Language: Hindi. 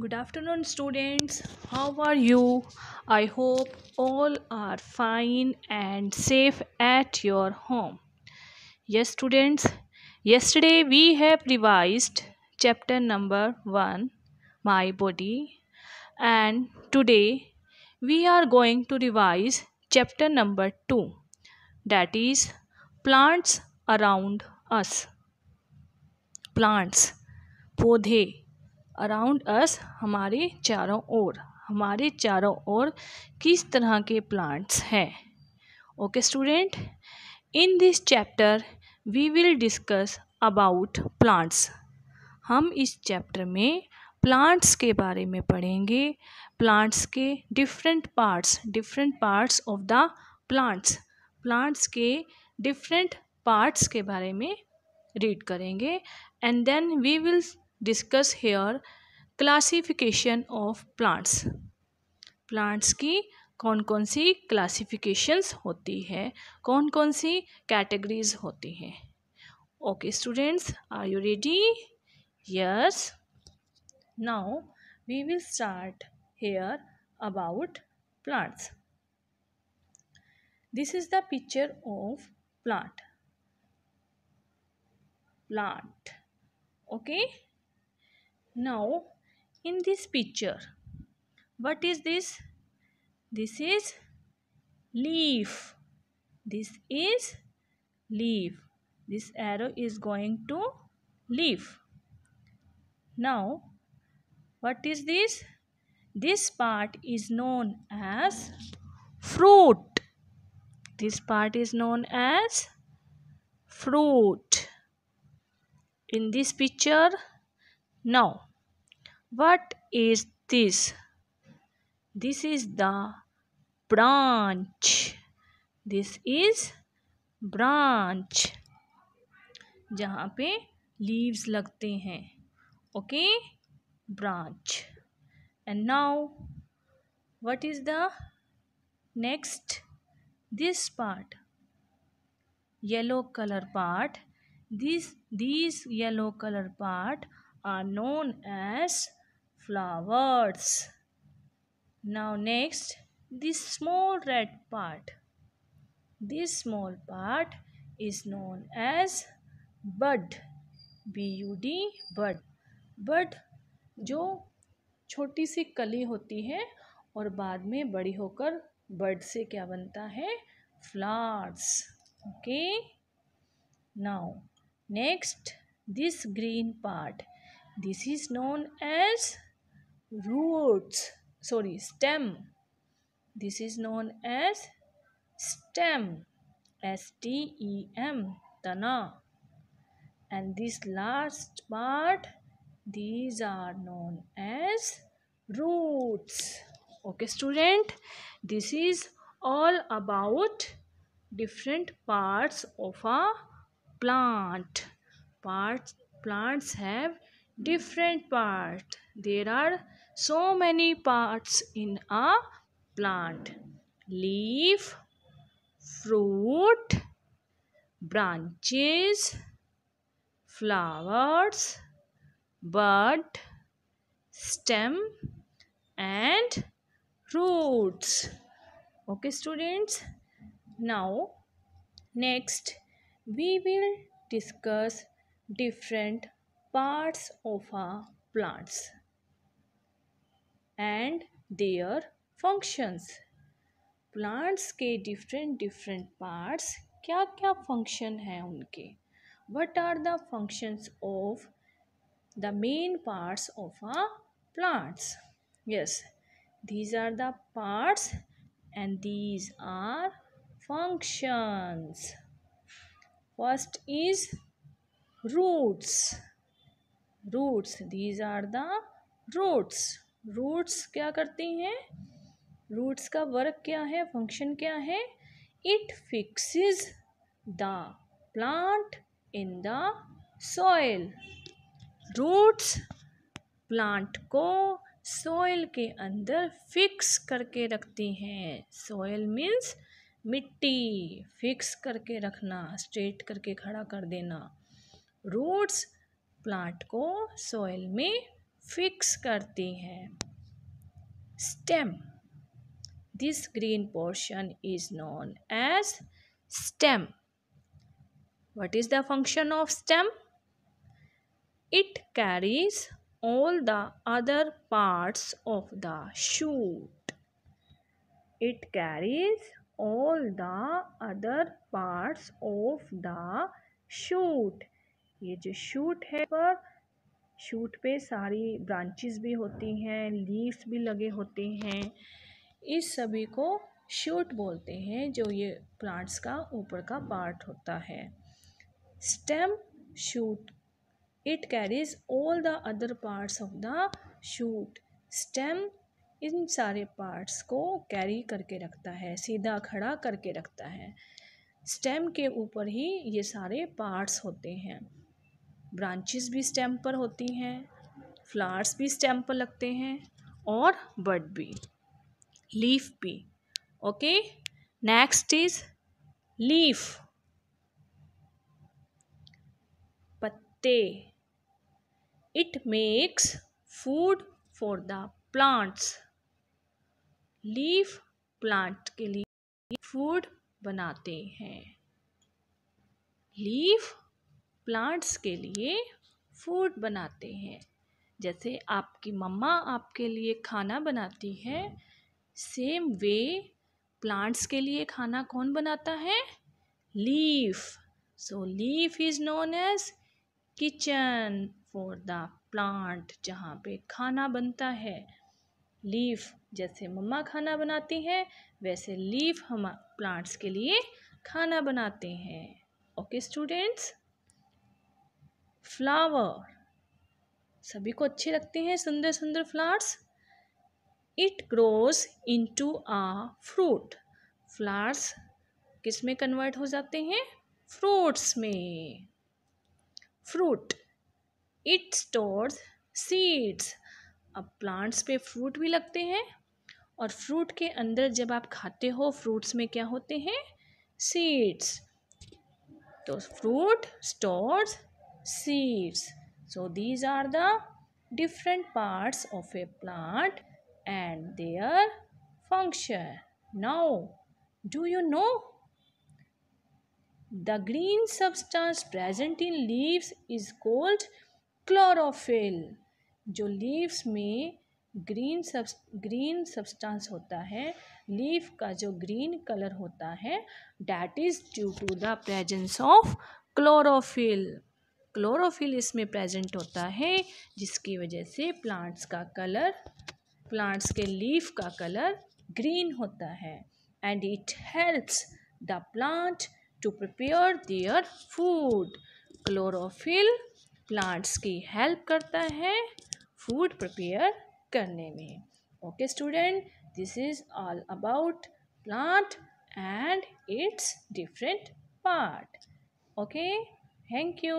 good afternoon students how are you i hope all are fine and safe at your home yes students yesterday we have revised chapter number 1 my body and today we are going to revise chapter number 2 that is plants around us plants पौधे अराउंड अस हमारे चारों ओर हमारे चारों ओर किस तरह के प्लांट्स हैं okay student in this chapter we will discuss about plants हम इस चैप्टर में प्लांट्स के बारे में पढ़ेंगे प्लांट्स के different parts different parts of the plants plants के डिफरेंट पार्ट्स के बारे में रीड करेंगे and then we will discuss here classification of plants plants की कौन कौन सी क्लासिफिकेशंस होती है कौन कौन सी कैटेगरीज होती हैं okay students are you ready yes now we will start here about plants this is the picture of plant plant okay now in this picture what is this this is leaf this is leaf this arrow is going to leaf now what is this this part is known as fruit this part is known as fruit in this picture Now, what is this? This is the branch. This is branch. जहाँ पे leaves लगते हैं okay branch and now what is the next this part yellow color part this these yellow color part are known as flowers. Now next, this small red part. This small part is known as bud. B-U-D, bud. Bud jo छोटी सी कली होती है और बाद में बड़ी होकर बर्ड से क्या बनता है flowers okay now next this green part This is known as roots, sorry, stem. This is known as stem, S-T-E-M, tana. And this last part, these are known as roots. Okay, student, this is all about different parts of a plant. Parts, plants have Hmm. different part there are so many parts in a plant leaf fruit branches flowers bud stem and roots okay students now next we will discuss different parts of our plants and their functions plants ke different different parts kya kya function hai unke what are the functions of the main parts of our plants yes these are the parts and these are functions first is roots roots these are the roots roots क्या करती हैं रूट्स का वर्क क्या है फंक्शन क्या है it fixes the plant in the soil roots plant को सॉइल के अंदर फिक्स करके रखती हैं सॉइल मीन्स मिट्टी फिक्स करके रखना स्ट्रेट करके खड़ा कर देना रूट्स प्लांट को सोइल में फिक्स करती है stem this green portion is known as stem what is the function of stem it carries all the other parts of the shoot it carries all the other parts of the shoot ये जो शूट है वह शूट पे सारी ब्रांचेस भी होती हैं लीव्स भी लगे होते हैं इस सभी को शूट बोलते हैं जो ये प्लांट्स का ऊपर का पार्ट होता है stem shoot it carries all the other parts of the shoot stem इन सारे पार्ट्स को कैरी करके रखता है सीधा खड़ा करके रखता है स्टेम के ऊपर ही ये सारे पार्ट्स होते हैं ब्रांचेस भी स्टेम पर होती हैं फ्लावर्स भी स्टेम पर लगते हैं और बर्ड भी लीफ भी ओके नेक्स्ट इज लीफ पत्ते it makes food for the plants leaf plant के लिए फूड बनाते हैं लीफ प्लांट्स के लिए फूड बनाते हैं जैसे आपकी मम्मा आपके लिए खाना बनाती है सेम वे प्लांट्स के लिए खाना कौन बनाता है leaf so leaf is known as kitchen for the plant जहाँ पे खाना बनता है लीफ जैसे मम्मा खाना बनाती हैं वैसे लीफ हम प्लांट्स के लिए खाना बनाते हैं ओके स्टूडेंट्स फ्लावर सभी को अच्छे लगते हैं सुंदर सुंदर flowers it grows into a fruit flowers किस में कन्वर्ट हो जाते हैं फ्रूट्स में फ्रूट इट स्टोर्स सीड्स अब प्लांट्स पे फ्रूट भी लगते हैं और फ्रूट के अंदर जब आप खाते हो फ्रूट्स में क्या होते हैं सीड्स तो fruit stores seeds so these are the different parts of a plant and their function now do you know the green substance present in leaves is called chlorophyll जो लीव्स में ग्रीन सब ग्रीन सब्सटेंस होता है लीफ का जो ग्रीन कलर होता है that is due to the presence of chlorophyll chlorophyll इसमें प्रेजेंट होता है जिसकी वजह से प्लांट्स का कलर प्लांट्स के लीफ का कलर ग्रीन होता है and it helps the plant to prepare their food chlorophyll plants की हेल्प करता है फूड प्रिपेयर करने में okay student this is all about plant and its different part okay thank you